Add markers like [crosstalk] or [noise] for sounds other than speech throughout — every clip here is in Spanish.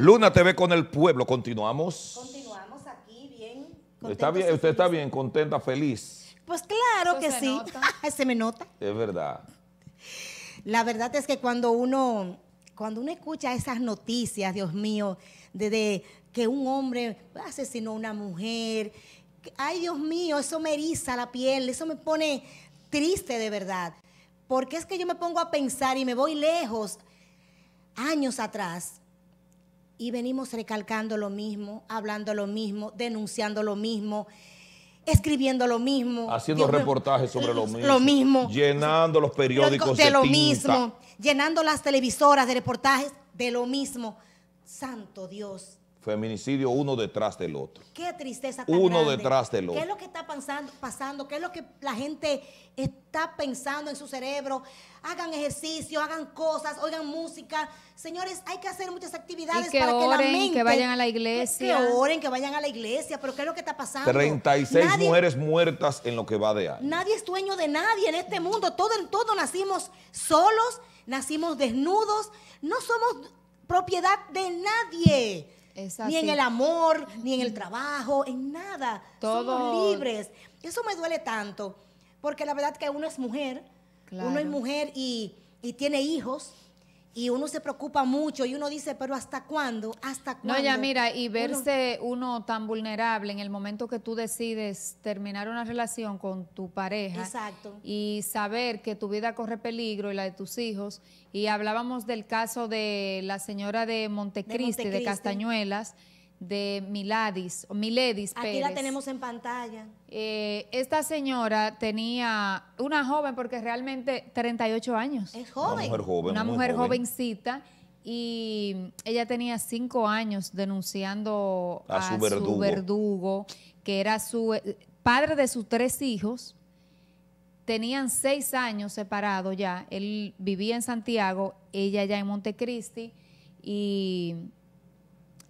Luna TV con el pueblo. Continuamos. Continuamos aquí bien. Está bien, usted está bien, contenta, feliz. Pues claro que sí. [laughs] Ah, se me nota. Es verdad. La verdad es que cuando uno, cuando uno escucha esas noticias, Dios mío, de, de que un hombre asesinó a una mujer, ay Dios mío, eso me eriza la piel, eso me pone triste de verdad. Porque es que yo me pongo a pensar y me voy lejos, años atrás, y venimos recalcando lo mismo, hablando lo mismo, denunciando lo mismo, escribiendo lo mismo. Haciendo reportajes sobre lo mismo. Lo mismo. Llenando los periódicos de, lo mismo. Llenando las televisoras de reportajes de lo mismo. Santo Dios, Feminicidio uno detrás del otro. Qué tristeza. Tan uno detrás del otro. ¿Qué es lo que está pasando, ¿Qué es lo que la gente está pensando en su cerebro? Hagan ejercicio, hagan cosas, oigan música. Señores, hay que hacer muchas actividades que para que la mente, que vayan a la iglesia. Que, oren, que vayan a la iglesia. Pero ¿qué es lo que está pasando? 36 mujeres muertas en lo que va de año. Nadie es dueño de nadie en este mundo. en todo nacimos solos, nacimos desnudos. No somos propiedad de nadie. Ni en el amor, ni en el trabajo, en nada. todos Somos libres. Eso me duele tanto, porque la verdad que uno es mujer, uno es mujer y, y tiene hijos y uno se preocupa mucho y uno dice, pero ¿hasta cuándo? ¿Hasta cuándo? No, ya mira, y verse uno, tan vulnerable en el momento que tú decides terminar una relación con tu pareja. Exacto. Y saber que tu vida corre peligro y la de tus hijos. Y hablábamos del caso de la señora de Montecristi, de, de Castañuelas de Miladis, Miledis Aquí la tenemos en pantalla. Eh, esta señora tenía una joven, porque realmente 38 años. Es joven. Una mujer joven. jovencita. Y ella tenía cinco años denunciando a, su, verdugo. su, verdugo. que era su eh, padre de sus tres hijos. Tenían seis años separados ya. Él vivía en Santiago, ella ya en Montecristi. Y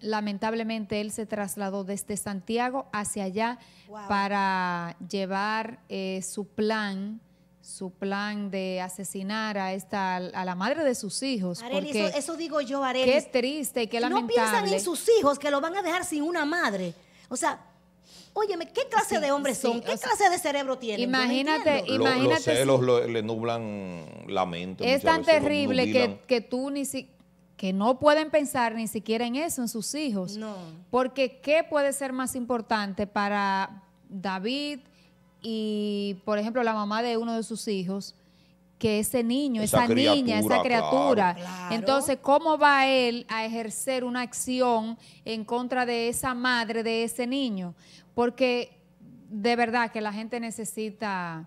lamentablemente él se trasladó desde Santiago hacia allá para llevar eh, su plan su plan de asesinar a esta a la madre de sus hijos. porque eso, digo yo, Arely. Qué triste y qué lamentable. No piensan en sus hijos que lo van a dejar sin una madre. O sea, óyeme, ¿qué clase de hombres son? ¿Qué clase de cerebro tienen? Imagínate, imagínate. los celos le nublan la Es tan terrible que, que tú ni siquiera que no pueden pensar ni siquiera en eso, en sus hijos. Porque ¿qué puede ser más importante para David y, por ejemplo, la mamá de uno de sus hijos? que ese niño, esa, niña, esa criatura. Entonces, ¿cómo va él a ejercer una acción en contra de esa madre, de ese niño? Porque de verdad que la gente necesita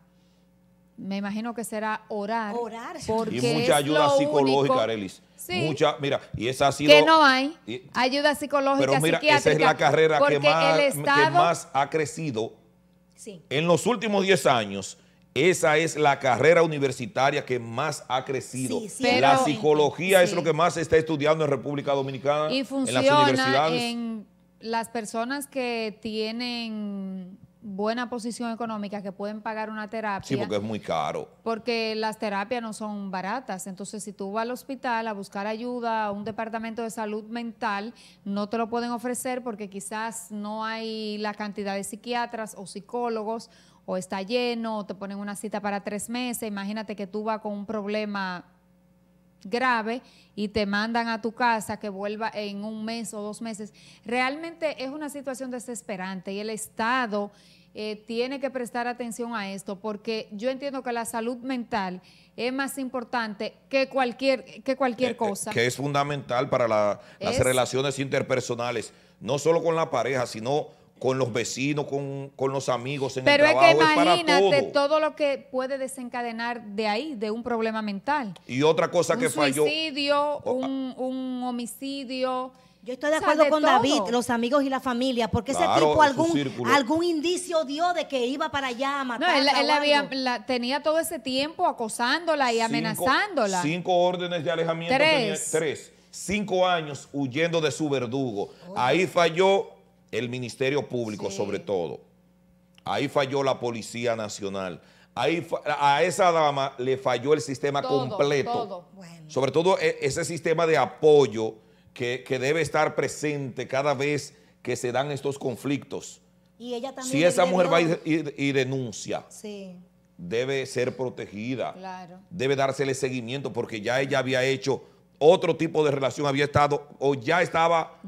me imagino que será orar. Orar. Porque y mucha ayuda psicológica, Arelis. Sí. Mucha, mira, y esa ha sido... Que no hay ayuda psicológica, Pero mira, esa es la carrera que más, ha crecido. Sí. En los últimos 10 años, esa es la carrera universitaria que más ha crecido. la psicología es lo que más se está estudiando en República Dominicana, y funciona en las universidades. en las personas que tienen buena posición económica que pueden pagar una terapia. Sí, porque es muy caro. Porque las terapias no son baratas. Entonces, si tú vas al hospital a buscar ayuda a un departamento de salud mental, no te lo pueden ofrecer porque quizás no hay la cantidad de psiquiatras o psicólogos o está lleno, te ponen una cita para tres meses. Imagínate que tú vas con un problema grave y te mandan a tu casa que vuelva en un mes o dos meses. Realmente es una situación desesperante y el Estado eh, tiene que prestar atención a esto, porque yo entiendo que la salud mental es más importante que cualquier, que cualquier eh, eh, cosa. que es fundamental para las relaciones interpersonales, no solo con la pareja, sino con los vecinos, con, los amigos en el trabajo. Pero es que imagínate todo. lo que puede desencadenar de ahí, de un problema mental. Y otra cosa que falló. Un suicidio, un homicidio yo estoy de acuerdo con David, los amigos y la familia, porque ese tipo algún, algún indicio dio de que iba para allá a matar. No, él, tenía todo ese tiempo acosándola y amenazándola. Cinco órdenes de alejamiento. Tres. tres. Cinco años huyendo de su verdugo. Ahí falló el Ministerio Público, sobre todo. Ahí falló la Policía Nacional. Ahí, a esa dama le falló el sistema completo. Todo. Bueno. Sobre todo e, ese sistema de apoyo que, debe estar presente cada vez que se dan estos conflictos. Y ella también. Si esa mujer va y, denuncia, debe ser protegida. Debe dársele seguimiento porque ya ella había hecho otro tipo de relación había estado o ya estaba,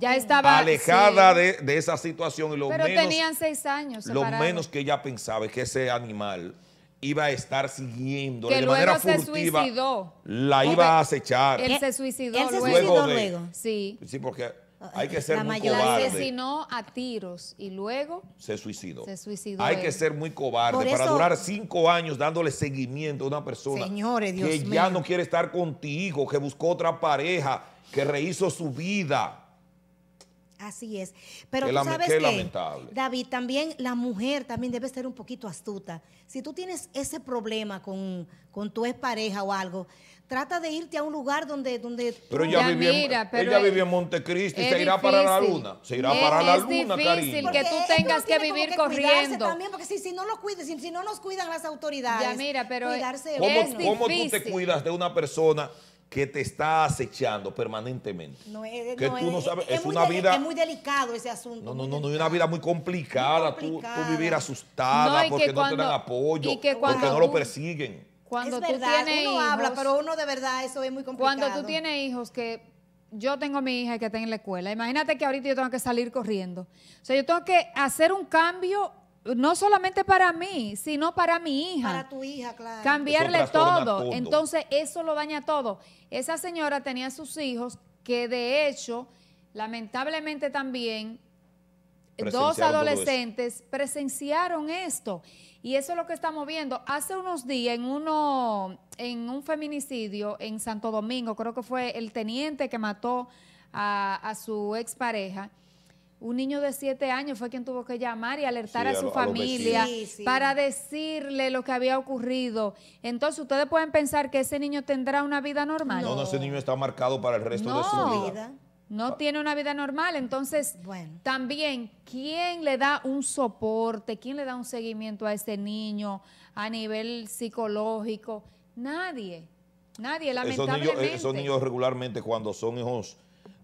alejada de, esa situación. Y lo Pero tenían seis años. Lo menos que ella pensaba es que ese animal iba a estar siguiendo de manera se Suicidó. La iba a acechar. Él se suicidó luego. Sí. Sí, porque hay que ser muy cobarde. La asesinó a tiros y luego se suicidó. Se suicidó hay que ser muy cobarde para durar cinco años dándole seguimiento a una persona que ya no quiere estar contigo, que buscó otra pareja, que rehizo su vida. Así es. Pero qué tú sabes David, también la mujer también debe ser un poquito astuta. Si tú tienes ese problema con, con tu expareja o algo, trata de irte a un lugar donde... donde pero ella, vive, mira, en, pero ella en Montecristi, se irá para la luna, se irá para la luna, Es difícil que tú tengas que vivir corriendo. También, porque si, si no los cuides, si, no nos cuidan las autoridades, cuidarse es, ¿cómo, ¿Cómo tú te cuidas de una persona que te está acechando permanentemente. No eh, eh, eh, es, es, una vida... Es muy delicado ese asunto. No, no, no, no es una vida muy complicada. Tú, tú, vivir asustada porque no te dan apoyo, porque no lo persiguen. Cuando tú tienes uno hijos, habla, pero uno de verdad eso es muy complicado. Cuando tú tienes hijos que... Yo tengo a mi hija que está en la escuela. Imagínate que ahorita yo tengo que salir corriendo. O sea, yo tengo que hacer un cambio no solamente para mí, sino para mi hija. Para tu hija, claro. Cambiarle todo. Entonces, eso lo daña todo. Esa señora tenía sus hijos que, de hecho, lamentablemente también, dos adolescentes presenciaron esto. Y eso es lo que estamos viendo. Hace unos días, en, uno, en un feminicidio en Santo Domingo, creo que fue el teniente que mató a, a su expareja, un niño de siete años fue quien tuvo que llamar y alertar a su familia para decirle lo que había ocurrido. Entonces, ustedes pueden pensar que ese niño tendrá una vida normal. No, no, ese niño está marcado para el resto de su vida. No ah. tiene una vida normal. Entonces, bueno. también, ¿quién le da un soporte? ¿Quién le da un seguimiento a ese niño a nivel psicológico? Nadie. Nadie, lamentablemente. esos niños regularmente cuando son hijos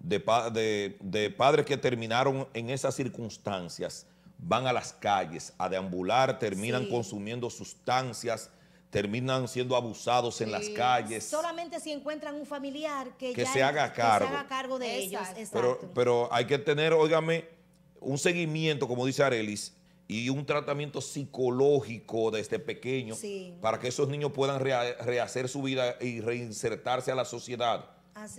de, de, de padres que terminaron en esas circunstancias van a las calles a deambular, terminan consumiendo sustancias, terminan siendo abusados en las calles. Solamente si encuentran un familiar que, se, haga cargo. cargo de ellos. Pero, hay que tener, óigame, un seguimiento, como dice Arelis, y un tratamiento psicológico de este pequeño para que esos niños puedan rehacer su vida y reinsertarse a la sociedad.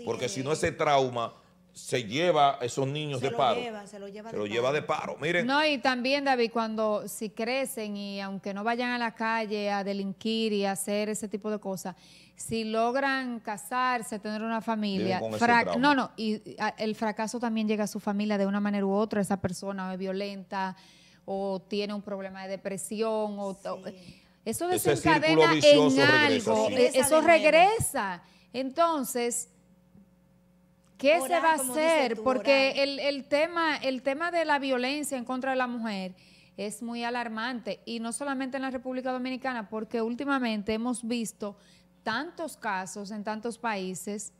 Porque si no ese trauma se lleva a esos niños de paro. se lo lleva, de, paro. lleva de paro. Miren. No, y también, David, cuando si crecen y aunque no vayan a la calle a delinquir y hacer ese tipo de cosas, si logran casarse, tener una familia, no, no, y el fracaso también llega a su familia de una manera u otra, esa persona es violenta o tiene un problema de depresión o, eso desencadena en algo, e-, eso regresa. Entonces, ¿Qué se va a hacer? Porque el, tema, el tema de la violencia en contra de la mujer es muy alarmante y no solamente en la República Dominicana, porque últimamente hemos visto tantos casos en tantos países,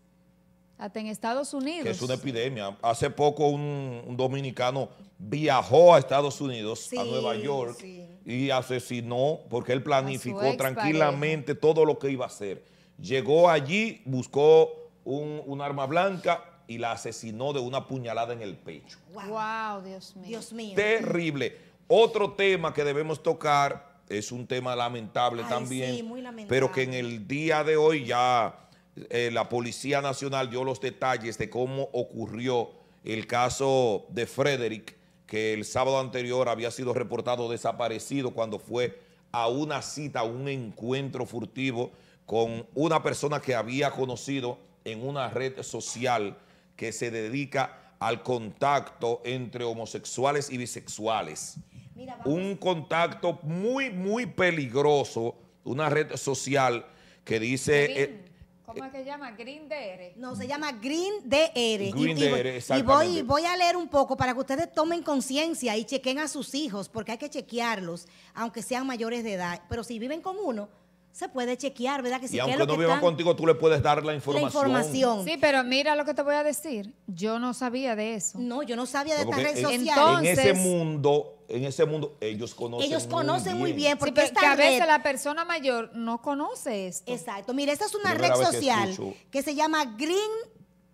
hasta en Estados Unidos. es una epidemia. Hace poco un, dominicano viajó a Estados Unidos, a Nueva York, y asesinó porque él planificó tranquilamente todo lo que iba a hacer. Llegó allí, buscó un, un arma blanca, y la asesinó de una puñalada en el pecho. Wow, Dios mío. Terrible. Otro tema que debemos tocar es un tema lamentable también, sí, muy lamentable. pero que en el día de hoy ya eh, la Policía Nacional dio los detalles de cómo ocurrió el caso de Frederick, que el sábado anterior había sido reportado desaparecido cuando fue a una cita, a un encuentro furtivo con una persona que había conocido en una red social que se dedica al contacto entre homosexuales y bisexuales. Un contacto muy, muy peligroso, una red social que dice... Eh, ¿Cómo es que se llama? Green DR. No, se llama Green DR. Green y, voy a leer un poco para que ustedes tomen conciencia y chequen a sus hijos, porque hay que chequearlos, aunque sean mayores de edad. Pero si viven con uno, se puede chequear, ¿verdad? Que si y aunque no vivan contigo, tú le puedes dar la información. Sí, pero mira lo que te voy a decir. Yo no sabía de eso. No, yo no sabía de esta red social. en ese mundo, en ese mundo, ellos conocen Ellos conocen muy bien. porque a veces la persona mayor no conoce esto. Exacto. Mira, esta es una red social que, se llama Green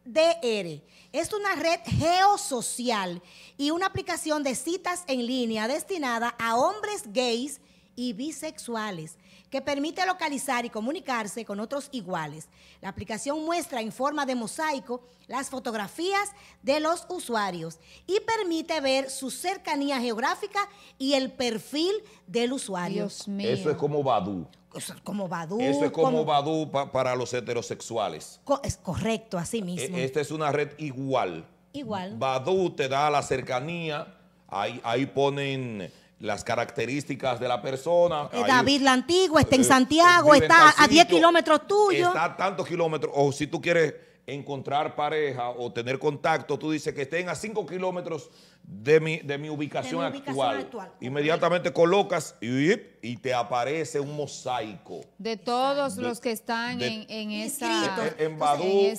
DR. Es una red geosocial y una aplicación de citas en línea destinada a hombres gays y bisexuales que permite localizar y comunicarse con otros iguales. La aplicación muestra en forma de mosaico las fotografías de los usuarios y permite ver su cercanía geográfica y el perfil del usuario. Eso es como Badu. Eso es como Badu. como, Badu para los heterosexuales. es correcto, así e, mismo. esta es una red igual. Igual. Badu te da la cercanía. Ahí, ahí ponen las características de la persona. Eh, David la Antigua está en eh, Santiago, está a 10 kilómetros tuyo. Está a tantos kilómetros. O si tú quieres encontrar pareja o tener contacto, tú dices que estén a 5 kilómetros de mi, de mi, ubicación, actual. Inmediatamente colocas y, te aparece un mosaico. De todos los que están en, esa. Eh, en, Badú,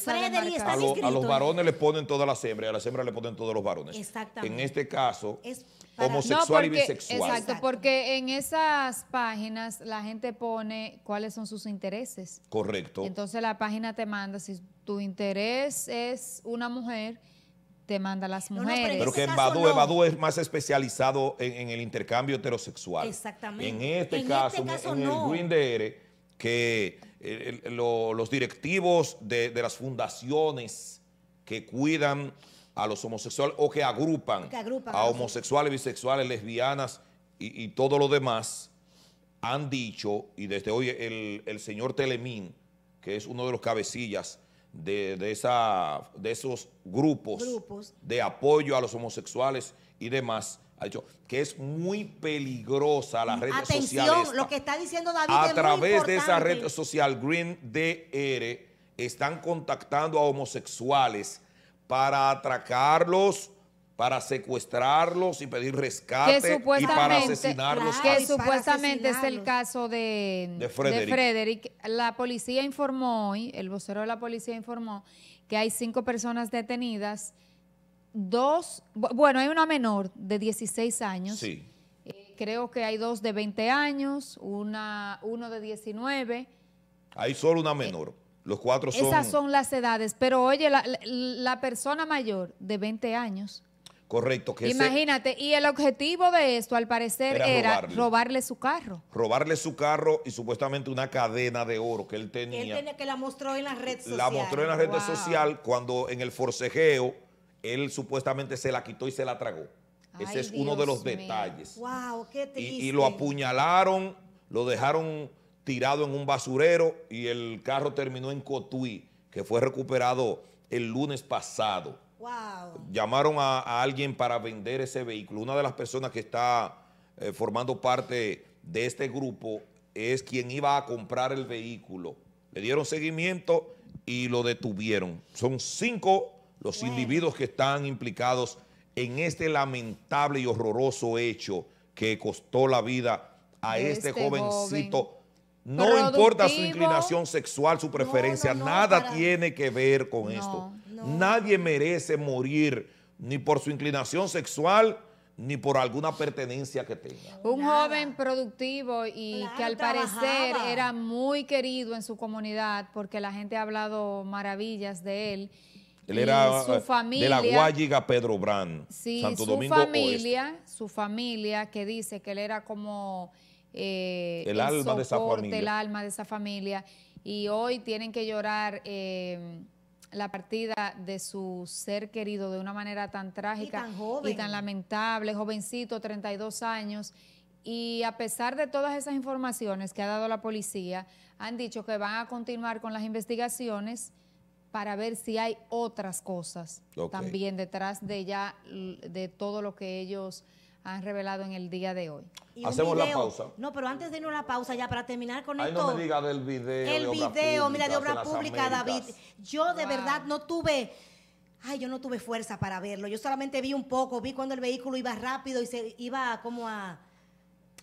a, los varones le ponen todas las hembras a las hembras le ponen todos los varones. Exactamente. En este caso, homosexual y bisexual. exacto, porque en esas páginas la gente pone cuáles son sus intereses. Correcto. Entonces la página te manda si tu interés es una mujer demanda a las mujeres. pero, este que en Badú, es más especializado en, el intercambio heterosexual. Exactamente. En este, este caso, en, el Green DR, que eh, los directivos de, las fundaciones que cuidan a los homosexuales o que agrupan, a ah, homosexuales, bisexuales, lesbianas y, todo lo demás, han dicho, y desde hoy el señor Telemín, que es uno de los cabecillas de, esa, de esos grupos, de apoyo a los homosexuales y demás, ha dicho que es muy peligrosa la red social. Atención, lo que está diciendo David A través de esa red social Green DR están contactando a homosexuales para atracarlos, para secuestrarlos y pedir rescate y para asesinarlos. que supuestamente es el caso de, Frederick. La policía informó hoy, el vocero de la policía informó que hay cinco personas detenidas, dos, bueno, hay una menor de 16 años. Sí. Eh, creo que hay dos de 20 años, una, uno de 19. Hay solo una eh, menor. los cuatro son... Esas son las edades, pero oye, la, la persona mayor de 20 años Correcto. Que Imagínate, y el objetivo de esto, al parecer, era, robarle. su carro. Robarle su carro y supuestamente una cadena de oro que él tenía. Él tenía que la mostró en la red social. La mostró en la red social cuando en el forcejeo él supuestamente se la quitó y se la tragó. ese es uno de los detalles. Wow, qué triste. y lo apuñalaron, lo dejaron tirado en un basurero y el carro terminó en Cotuí, que fue recuperado el lunes pasado. Llamaron a, alguien para vender ese vehículo. Una de las personas que está eh, formando parte de este grupo es quien iba a comprar el vehículo. Le dieron seguimiento y lo detuvieron. Son cinco los individuos que están implicados en este lamentable y horroroso hecho que costó la vida a este, este, jovencito. No importa su inclinación sexual, su preferencia, nada tiene que ver con esto. Nadie merece morir ni por su inclinación sexual, ni por alguna pertenencia que tenga. Un joven productivo y que al parecer era muy querido en su comunidad porque la gente ha hablado maravillas de él. Él era eh, de la Guayiga Pedro Brand sí, Santo su familia, Su familia que dice que él era como eh, el, alma de esa familia. el alma de esa familia. Y hoy tienen que llorar... Eh, la partida de su ser querido de una manera tan trágica y tan, lamentable, jovencito, 32 años. Y a pesar de todas esas informaciones que ha dado la policía, han dicho que van a continuar con las investigaciones para ver si hay otras cosas también detrás de ya de todo lo que ellos han revelado en el día de hoy. Hacemos la pausa. No, pero antes de irnos a la pausa, ya para terminar con Ay, no me diga del video. El video, mira, de obra pública, David. Yo de verdad no tuve. Ay, yo no tuve fuerza para verlo. Yo solamente vi un poco. Vi cuando el vehículo iba rápido y se iba como a,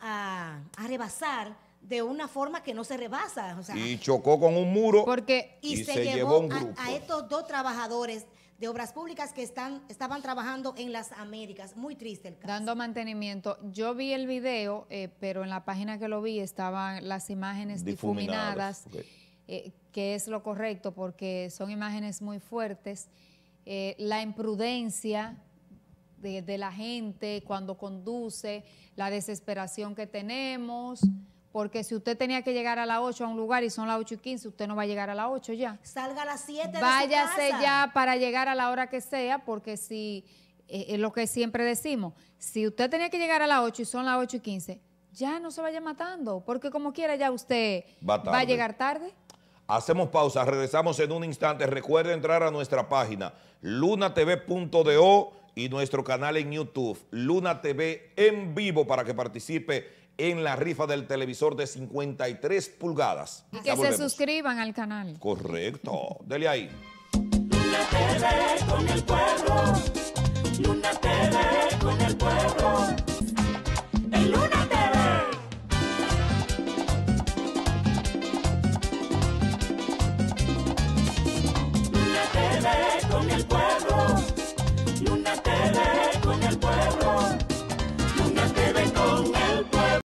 a, rebasar de una forma que no se rebasa. y chocó con un muro. Porque, y, se, llevó, a estos dos trabajadores de Obras Públicas que están, estaban trabajando en las Américas. Muy triste el caso. Dando mantenimiento. Yo vi el video, eh, pero en la página que lo vi estaban las imágenes difuminadas, eh, que es lo correcto porque son imágenes muy fuertes. Eh, la imprudencia de la gente cuando conduce, la desesperación que tenemos. Porque si usted tenía que llegar a las 8 a un lugar y son las 8 y 15, usted no va a llegar a las 8 ya. Salga a las 7 Váyase de su ya para llegar a la hora que sea, porque si, eh, es lo que siempre decimos, si usted tenía que llegar a las 8 y son las 8 y 15, ya no se vaya matando, porque como quiera ya usted va, a llegar tarde. Hacemos pausa, regresamos en un instante. Recuerde entrar a nuestra página lunatv.do y nuestro canal en YouTube, Luna TV en vivo, para que participe en la rifa del televisor de 53 pulgadas. Y que se suscriban al canal. Correcto. Dele ahí. Luna TV con el pueblo. Luna TV con el pueblo.